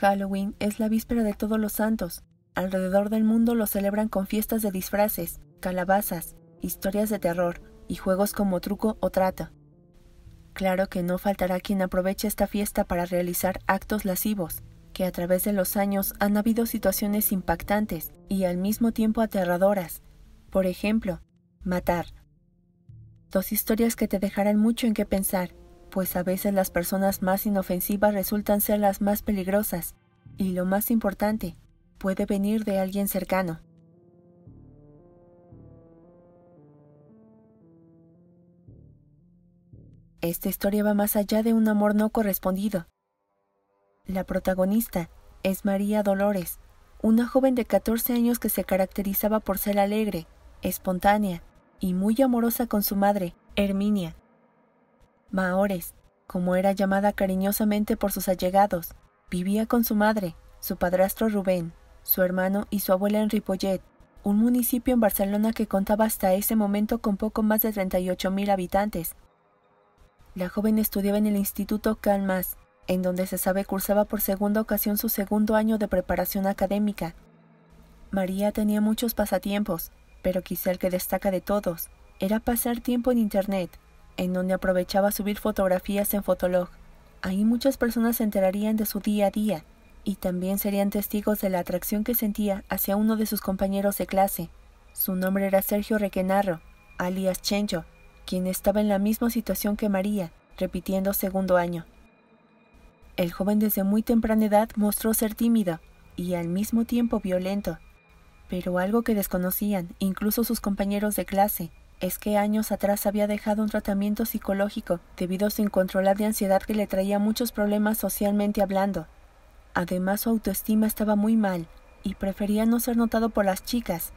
Halloween es la víspera de todos los santos. Alrededor del mundo lo celebran con fiestas de disfraces, calabazas, historias de terror y juegos como truco o trata. Claro que no faltará quien aproveche esta fiesta para realizar actos lascivos, que a través de los años han habido situaciones impactantes y al mismo tiempo aterradoras. Por ejemplo, matar. Dos historias que te dejarán mucho en qué pensar pues a veces las personas más inofensivas resultan ser las más peligrosas, y lo más importante, puede venir de alguien cercano. Esta historia va más allá de un amor no correspondido. La protagonista es María Dolores, una joven de 14 años que se caracterizaba por ser alegre, espontánea y muy amorosa con su madre, Herminia. Maores, como era llamada cariñosamente por sus allegados, vivía con su madre, su padrastro Rubén, su hermano y su abuela en Ripollet, un municipio en Barcelona que contaba hasta ese momento con poco más de 38.000 habitantes. La joven estudiaba en el Instituto Calmas, en donde se sabe cursaba por segunda ocasión su segundo año de preparación académica. María tenía muchos pasatiempos, pero quizá el que destaca de todos era pasar tiempo en Internet, en donde aprovechaba subir fotografías en Fotolog. Ahí muchas personas se enterarían de su día a día y también serían testigos de la atracción que sentía hacia uno de sus compañeros de clase. Su nombre era Sergio Requenarro, alias Chencho, quien estaba en la misma situación que María, repitiendo segundo año. El joven desde muy temprana edad mostró ser tímido y al mismo tiempo violento, pero algo que desconocían incluso sus compañeros de clase es que años atrás había dejado un tratamiento psicológico debido a su incontrolable ansiedad que le traía muchos problemas socialmente hablando. Además su autoestima estaba muy mal y prefería no ser notado por las chicas.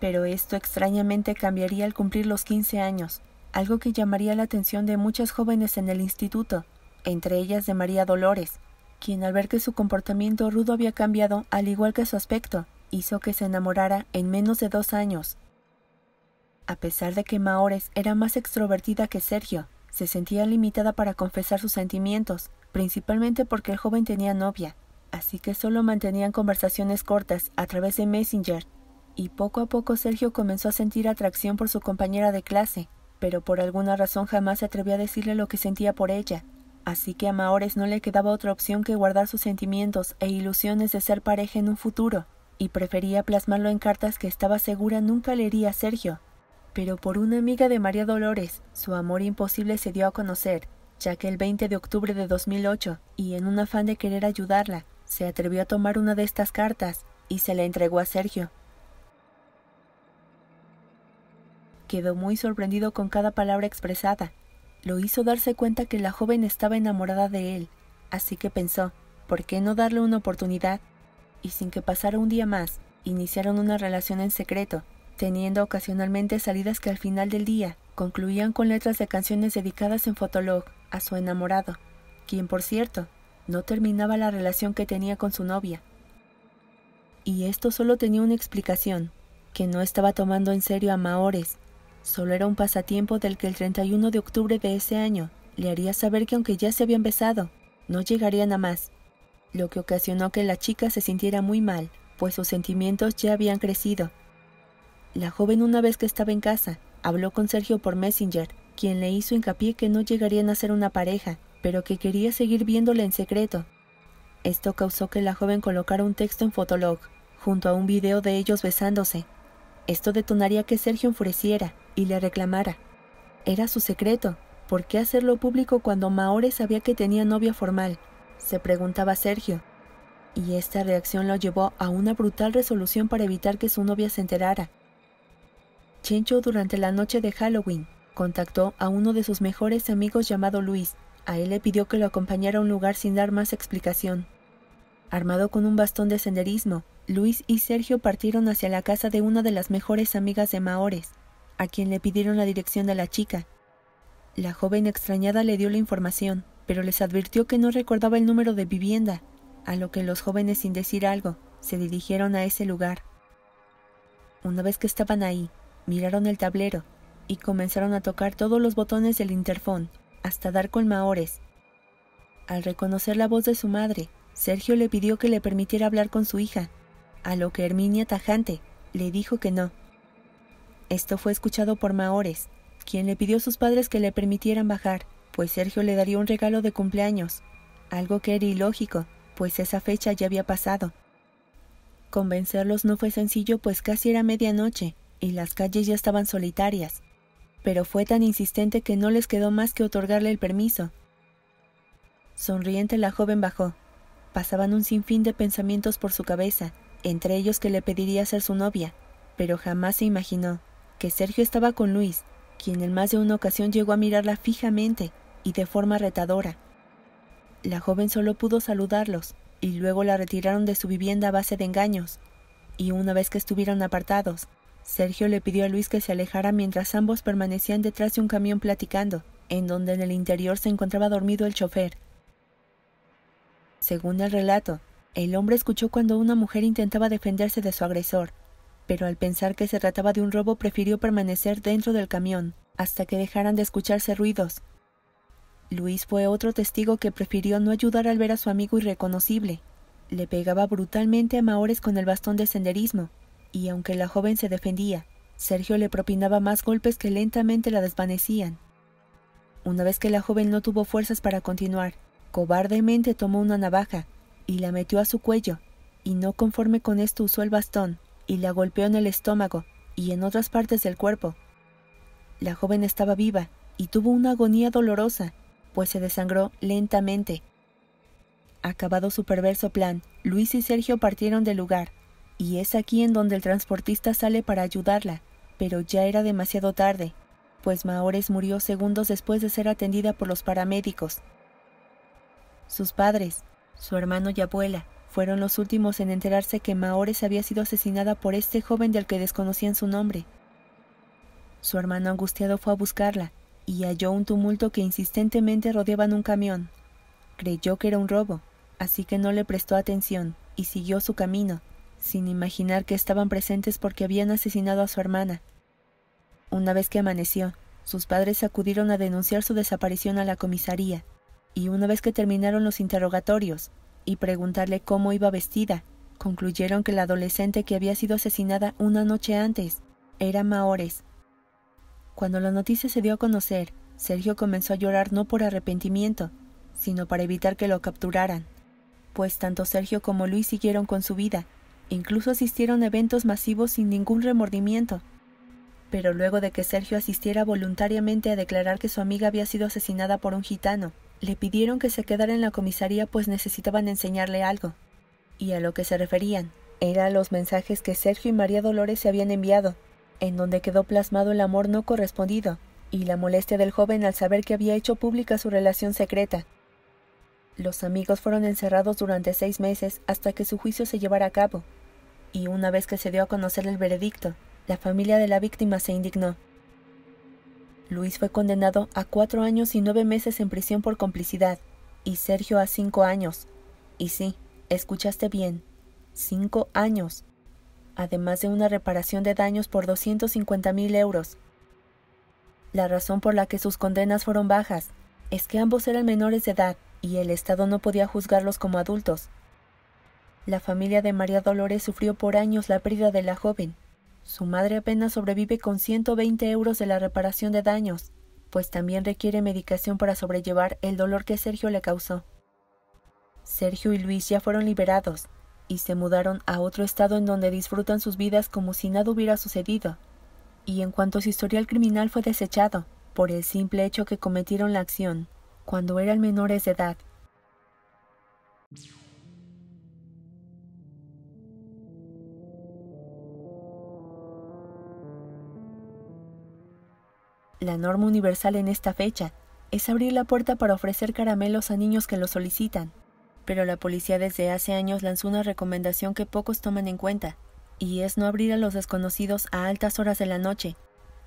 Pero esto extrañamente cambiaría al cumplir los 15 años, algo que llamaría la atención de muchas jóvenes en el instituto, entre ellas de María Dolores, quien al ver que su comportamiento rudo había cambiado al igual que su aspecto, hizo que se enamorara en menos de dos años a pesar de que Maores era más extrovertida que Sergio, se sentía limitada para confesar sus sentimientos, principalmente porque el joven tenía novia, así que solo mantenían conversaciones cortas a través de Messenger. Y poco a poco Sergio comenzó a sentir atracción por su compañera de clase, pero por alguna razón jamás se atrevió a decirle lo que sentía por ella, así que a Maores no le quedaba otra opción que guardar sus sentimientos e ilusiones de ser pareja en un futuro, y prefería plasmarlo en cartas que estaba segura nunca leería a Sergio pero por una amiga de María Dolores, su amor imposible se dio a conocer, ya que el 20 de octubre de 2008, y en un afán de querer ayudarla, se atrevió a tomar una de estas cartas y se la entregó a Sergio. Quedó muy sorprendido con cada palabra expresada. Lo hizo darse cuenta que la joven estaba enamorada de él, así que pensó, ¿por qué no darle una oportunidad? Y sin que pasara un día más, iniciaron una relación en secreto, teniendo ocasionalmente salidas que al final del día concluían con letras de canciones dedicadas en Fotolog a su enamorado, quien por cierto no terminaba la relación que tenía con su novia. Y esto solo tenía una explicación, que no estaba tomando en serio a Maores, solo era un pasatiempo del que el 31 de octubre de ese año le haría saber que aunque ya se habían besado, no llegarían a más, lo que ocasionó que la chica se sintiera muy mal, pues sus sentimientos ya habían crecido la joven una vez que estaba en casa, habló con Sergio por Messenger, quien le hizo hincapié que no llegarían a ser una pareja, pero que quería seguir viéndola en secreto. Esto causó que la joven colocara un texto en Fotolog, junto a un video de ellos besándose. Esto detonaría que Sergio enfureciera y le reclamara. Era su secreto, ¿por qué hacerlo público cuando Maore sabía que tenía novia formal? Se preguntaba Sergio. Y esta reacción lo llevó a una brutal resolución para evitar que su novia se enterara, Chencho durante la noche de Halloween contactó a uno de sus mejores amigos llamado Luis. A él le pidió que lo acompañara a un lugar sin dar más explicación. Armado con un bastón de senderismo, Luis y Sergio partieron hacia la casa de una de las mejores amigas de Maores, a quien le pidieron la dirección de la chica. La joven extrañada le dio la información, pero les advirtió que no recordaba el número de vivienda, a lo que los jóvenes sin decir algo se dirigieron a ese lugar. Una vez que estaban ahí, Miraron el tablero y comenzaron a tocar todos los botones del interfón, hasta dar con Maores. Al reconocer la voz de su madre, Sergio le pidió que le permitiera hablar con su hija, a lo que Herminia tajante le dijo que no. Esto fue escuchado por Maores, quien le pidió a sus padres que le permitieran bajar, pues Sergio le daría un regalo de cumpleaños, algo que era ilógico, pues esa fecha ya había pasado. Convencerlos no fue sencillo, pues casi era medianoche, y las calles ya estaban solitarias, pero fue tan insistente que no les quedó más que otorgarle el permiso. Sonriente la joven bajó. Pasaban un sinfín de pensamientos por su cabeza, entre ellos que le pediría ser su novia, pero jamás se imaginó que Sergio estaba con Luis, quien en más de una ocasión llegó a mirarla fijamente y de forma retadora. La joven solo pudo saludarlos, y luego la retiraron de su vivienda a base de engaños, y una vez que estuvieron apartados, Sergio le pidió a Luis que se alejara mientras ambos permanecían detrás de un camión platicando, en donde en el interior se encontraba dormido el chofer. Según el relato, el hombre escuchó cuando una mujer intentaba defenderse de su agresor, pero al pensar que se trataba de un robo prefirió permanecer dentro del camión hasta que dejaran de escucharse ruidos. Luis fue otro testigo que prefirió no ayudar al ver a su amigo irreconocible. Le pegaba brutalmente a Maores con el bastón de senderismo, y aunque la joven se defendía, Sergio le propinaba más golpes que lentamente la desvanecían. Una vez que la joven no tuvo fuerzas para continuar, cobardemente tomó una navaja y la metió a su cuello, y no conforme con esto usó el bastón y la golpeó en el estómago y en otras partes del cuerpo. La joven estaba viva y tuvo una agonía dolorosa, pues se desangró lentamente. Acabado su perverso plan, Luis y Sergio partieron del lugar, y es aquí en donde el transportista sale para ayudarla, pero ya era demasiado tarde, pues Maores murió segundos después de ser atendida por los paramédicos. Sus padres, su hermano y abuela, fueron los últimos en enterarse que Maores había sido asesinada por este joven del que desconocían su nombre. Su hermano angustiado fue a buscarla y halló un tumulto que insistentemente rodeaban un camión. Creyó que era un robo, así que no le prestó atención y siguió su camino, sin imaginar que estaban presentes porque habían asesinado a su hermana. Una vez que amaneció, sus padres acudieron a denunciar su desaparición a la comisaría, y una vez que terminaron los interrogatorios y preguntarle cómo iba vestida, concluyeron que la adolescente que había sido asesinada una noche antes era Maores. Cuando la noticia se dio a conocer, Sergio comenzó a llorar no por arrepentimiento, sino para evitar que lo capturaran, pues tanto Sergio como Luis siguieron con su vida Incluso asistieron a eventos masivos sin ningún remordimiento. Pero luego de que Sergio asistiera voluntariamente a declarar que su amiga había sido asesinada por un gitano, le pidieron que se quedara en la comisaría pues necesitaban enseñarle algo. Y a lo que se referían era a los mensajes que Sergio y María Dolores se habían enviado, en donde quedó plasmado el amor no correspondido y la molestia del joven al saber que había hecho pública su relación secreta. Los amigos fueron encerrados durante seis meses hasta que su juicio se llevara a cabo, y una vez que se dio a conocer el veredicto, la familia de la víctima se indignó. Luis fue condenado a cuatro años y nueve meses en prisión por complicidad, y Sergio a cinco años. Y sí, escuchaste bien, cinco años, además de una reparación de daños por 250 mil euros. La razón por la que sus condenas fueron bajas es que ambos eran menores de edad y el Estado no podía juzgarlos como adultos, la familia de María Dolores sufrió por años la pérdida de la joven. Su madre apenas sobrevive con 120 euros de la reparación de daños, pues también requiere medicación para sobrellevar el dolor que Sergio le causó. Sergio y Luis ya fueron liberados y se mudaron a otro estado en donde disfrutan sus vidas como si nada hubiera sucedido. Y en cuanto a su historial criminal fue desechado, por el simple hecho que cometieron la acción, cuando eran menores de edad. La norma universal en esta fecha es abrir la puerta para ofrecer caramelos a niños que lo solicitan, pero la policía desde hace años lanzó una recomendación que pocos toman en cuenta, y es no abrir a los desconocidos a altas horas de la noche,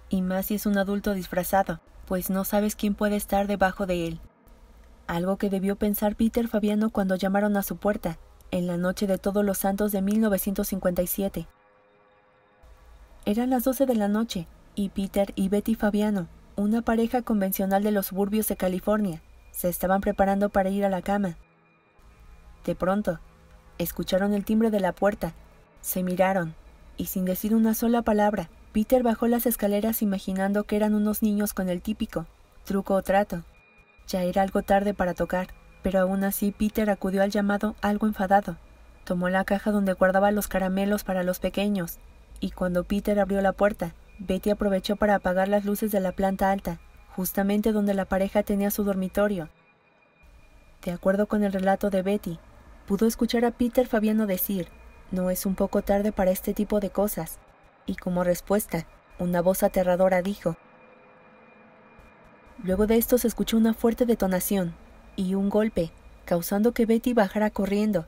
y más si es un adulto disfrazado, pues no sabes quién puede estar debajo de él. Algo que debió pensar Peter Fabiano cuando llamaron a su puerta, en la noche de Todos los Santos de 1957. Eran las 12 de la noche, y Peter y Betty Fabiano, una pareja convencional de los suburbios de California, se estaban preparando para ir a la cama. De pronto, escucharon el timbre de la puerta, se miraron, y sin decir una sola palabra, Peter bajó las escaleras imaginando que eran unos niños con el típico truco o trato. Ya era algo tarde para tocar, pero aún así Peter acudió al llamado algo enfadado. Tomó la caja donde guardaba los caramelos para los pequeños, y cuando Peter abrió la puerta, Betty aprovechó para apagar las luces de la planta alta, justamente donde la pareja tenía su dormitorio. De acuerdo con el relato de Betty, pudo escuchar a Peter Fabiano decir, no es un poco tarde para este tipo de cosas, y como respuesta, una voz aterradora dijo. Luego de esto se escuchó una fuerte detonación y un golpe, causando que Betty bajara corriendo.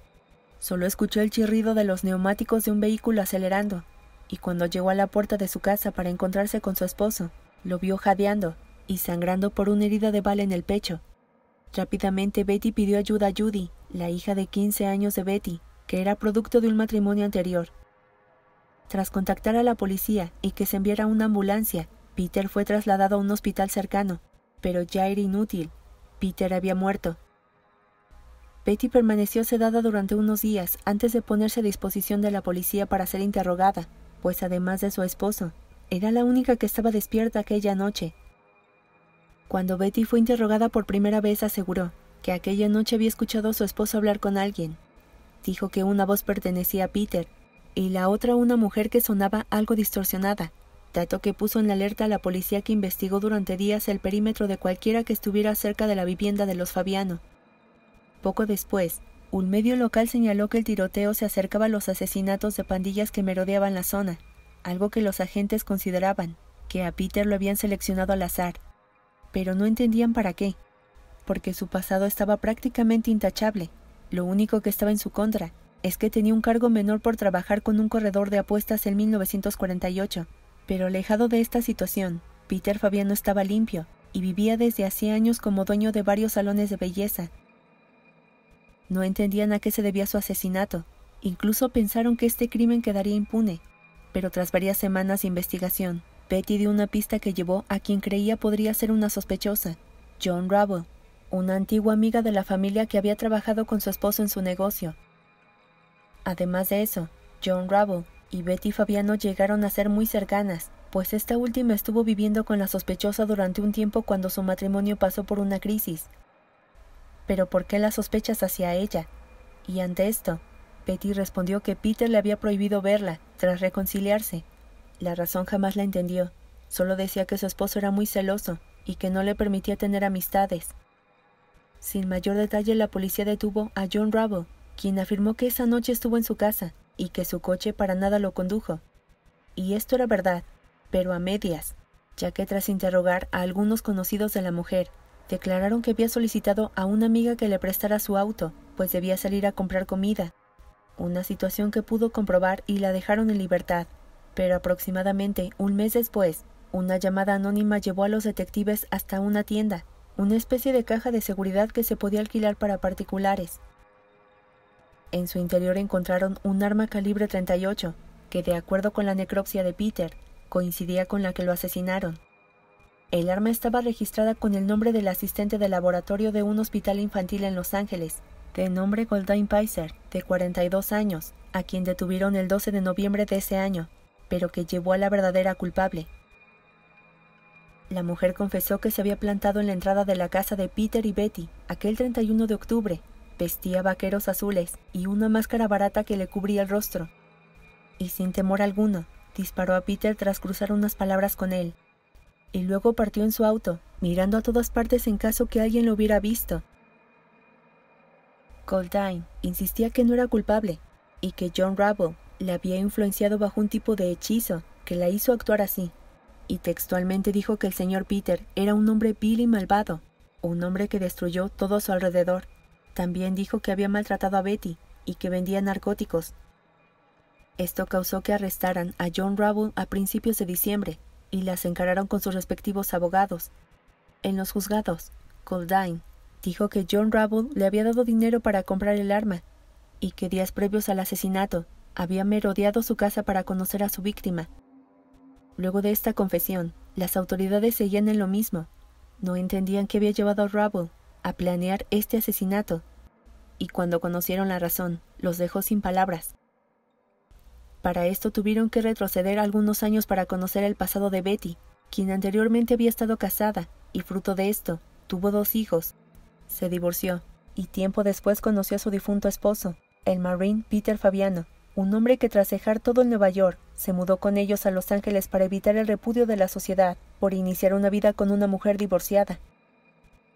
Solo escuchó el chirrido de los neumáticos de un vehículo acelerando, y cuando llegó a la puerta de su casa para encontrarse con su esposo, lo vio jadeando y sangrando por una herida de bala en el pecho. Rápidamente Betty pidió ayuda a Judy, la hija de 15 años de Betty, que era producto de un matrimonio anterior. Tras contactar a la policía y que se enviara una ambulancia, Peter fue trasladado a un hospital cercano, pero ya era inútil. Peter había muerto. Betty permaneció sedada durante unos días antes de ponerse a disposición de la policía para ser interrogada, pues además de su esposo, era la única que estaba despierta aquella noche. Cuando Betty fue interrogada por primera vez, aseguró que aquella noche había escuchado a su esposo hablar con alguien. Dijo que una voz pertenecía a Peter y la otra a una mujer que sonaba algo distorsionada, dato que puso en alerta a la policía que investigó durante días el perímetro de cualquiera que estuviera cerca de la vivienda de los Fabiano. Poco después, un medio local señaló que el tiroteo se acercaba a los asesinatos de pandillas que merodeaban la zona, algo que los agentes consideraban, que a Peter lo habían seleccionado al azar, pero no entendían para qué, porque su pasado estaba prácticamente intachable. Lo único que estaba en su contra es que tenía un cargo menor por trabajar con un corredor de apuestas en 1948, pero alejado de esta situación, Peter Fabiano estaba limpio y vivía desde hacía años como dueño de varios salones de belleza no entendían a qué se debía su asesinato. Incluso pensaron que este crimen quedaría impune. Pero tras varias semanas de investigación, Betty dio una pista que llevó a quien creía podría ser una sospechosa, John Rubble, una antigua amiga de la familia que había trabajado con su esposo en su negocio. Además de eso, John Rubble y Betty Fabiano llegaron a ser muy cercanas, pues esta última estuvo viviendo con la sospechosa durante un tiempo cuando su matrimonio pasó por una crisis pero ¿por qué las sospechas hacia ella? Y ante esto, Betty respondió que Peter le había prohibido verla tras reconciliarse. La razón jamás la entendió, solo decía que su esposo era muy celoso y que no le permitía tener amistades. Sin mayor detalle, la policía detuvo a John Rubble, quien afirmó que esa noche estuvo en su casa y que su coche para nada lo condujo. Y esto era verdad, pero a medias, ya que tras interrogar a algunos conocidos de la mujer Declararon que había solicitado a una amiga que le prestara su auto, pues debía salir a comprar comida, una situación que pudo comprobar y la dejaron en libertad. Pero aproximadamente un mes después, una llamada anónima llevó a los detectives hasta una tienda, una especie de caja de seguridad que se podía alquilar para particulares. En su interior encontraron un arma calibre 38, que de acuerdo con la necropsia de Peter, coincidía con la que lo asesinaron. El arma estaba registrada con el nombre del asistente de laboratorio de un hospital infantil en Los Ángeles, de nombre Goldine Paiser, de 42 años, a quien detuvieron el 12 de noviembre de ese año, pero que llevó a la verdadera culpable. La mujer confesó que se había plantado en la entrada de la casa de Peter y Betty aquel 31 de octubre. Vestía vaqueros azules y una máscara barata que le cubría el rostro. Y sin temor alguno, disparó a Peter tras cruzar unas palabras con él y luego partió en su auto, mirando a todas partes en caso que alguien lo hubiera visto. Goldine insistía que no era culpable y que John Rabble le había influenciado bajo un tipo de hechizo que la hizo actuar así, y textualmente dijo que el señor Peter era un hombre vil y malvado, un hombre que destruyó todo a su alrededor. También dijo que había maltratado a Betty y que vendía narcóticos. Esto causó que arrestaran a John Rabble a principios de diciembre y las encararon con sus respectivos abogados. En los juzgados, Goldine dijo que John Rabble le había dado dinero para comprar el arma y que días previos al asesinato había merodeado su casa para conocer a su víctima. Luego de esta confesión, las autoridades seguían en lo mismo. No entendían qué había llevado a a planear este asesinato, y cuando conocieron la razón, los dejó sin palabras. Para esto tuvieron que retroceder algunos años para conocer el pasado de Betty, quien anteriormente había estado casada, y fruto de esto, tuvo dos hijos. Se divorció, y tiempo después conoció a su difunto esposo, el marine Peter Fabiano, un hombre que tras dejar todo en Nueva York, se mudó con ellos a Los Ángeles para evitar el repudio de la sociedad por iniciar una vida con una mujer divorciada.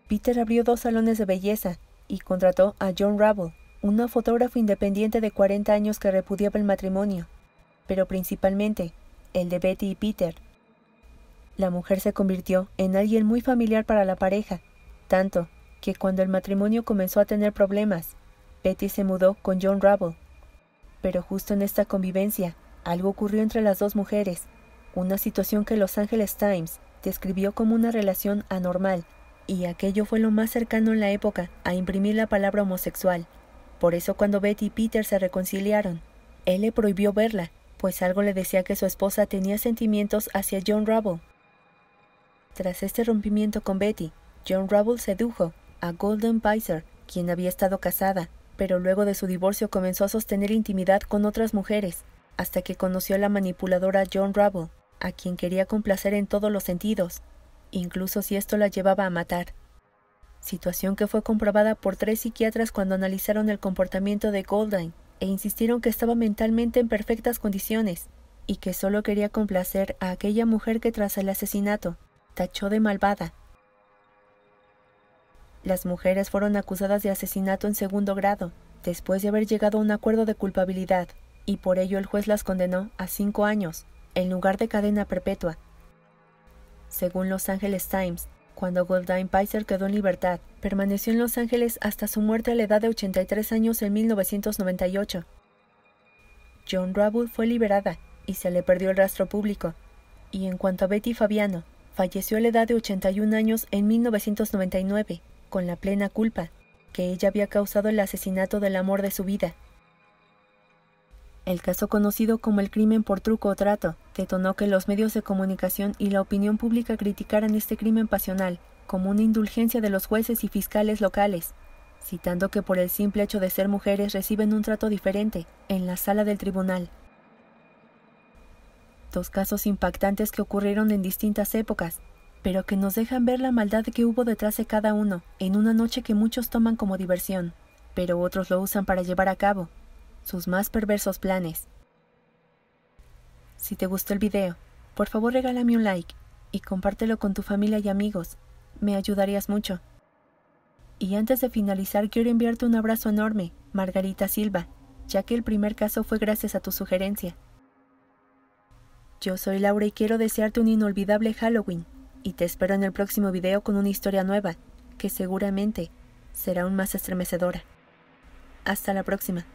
Peter abrió dos salones de belleza y contrató a John Rabble, una fotógrafa independiente de 40 años que repudiaba el matrimonio, pero principalmente el de Betty y Peter. La mujer se convirtió en alguien muy familiar para la pareja, tanto que cuando el matrimonio comenzó a tener problemas, Betty se mudó con John Rubble. Pero justo en esta convivencia, algo ocurrió entre las dos mujeres, una situación que Los Angeles Times describió como una relación anormal, y aquello fue lo más cercano en la época a imprimir la palabra homosexual. Por eso cuando Betty y Peter se reconciliaron, él le prohibió verla pues algo le decía que su esposa tenía sentimientos hacia John Rubble. Tras este rompimiento con Betty, John Rubble sedujo a Golden Pizer, quien había estado casada, pero luego de su divorcio comenzó a sostener intimidad con otras mujeres, hasta que conoció a la manipuladora John Rubble, a quien quería complacer en todos los sentidos, incluso si esto la llevaba a matar. Situación que fue comprobada por tres psiquiatras cuando analizaron el comportamiento de Golden, e insistieron que estaba mentalmente en perfectas condiciones y que solo quería complacer a aquella mujer que tras el asesinato tachó de malvada. Las mujeres fueron acusadas de asesinato en segundo grado, después de haber llegado a un acuerdo de culpabilidad, y por ello el juez las condenó a cinco años, en lugar de cadena perpetua. Según Los Angeles Times, cuando Goldine Pizer quedó en libertad, permaneció en Los Ángeles hasta su muerte a la edad de 83 años en 1998. John Rabut fue liberada y se le perdió el rastro público. Y en cuanto a Betty Fabiano, falleció a la edad de 81 años en 1999, con la plena culpa, que ella había causado el asesinato del amor de su vida. El caso conocido como el crimen por truco o trato detonó que los medios de comunicación y la opinión pública criticaran este crimen pasional como una indulgencia de los jueces y fiscales locales, citando que por el simple hecho de ser mujeres reciben un trato diferente en la sala del tribunal. Dos casos impactantes que ocurrieron en distintas épocas, pero que nos dejan ver la maldad que hubo detrás de cada uno en una noche que muchos toman como diversión, pero otros lo usan para llevar a cabo sus más perversos planes. Si te gustó el video, por favor regálame un like y compártelo con tu familia y amigos, me ayudarías mucho. Y antes de finalizar quiero enviarte un abrazo enorme, Margarita Silva, ya que el primer caso fue gracias a tu sugerencia. Yo soy Laura y quiero desearte un inolvidable Halloween, y te espero en el próximo video con una historia nueva, que seguramente será aún más estremecedora. Hasta la próxima.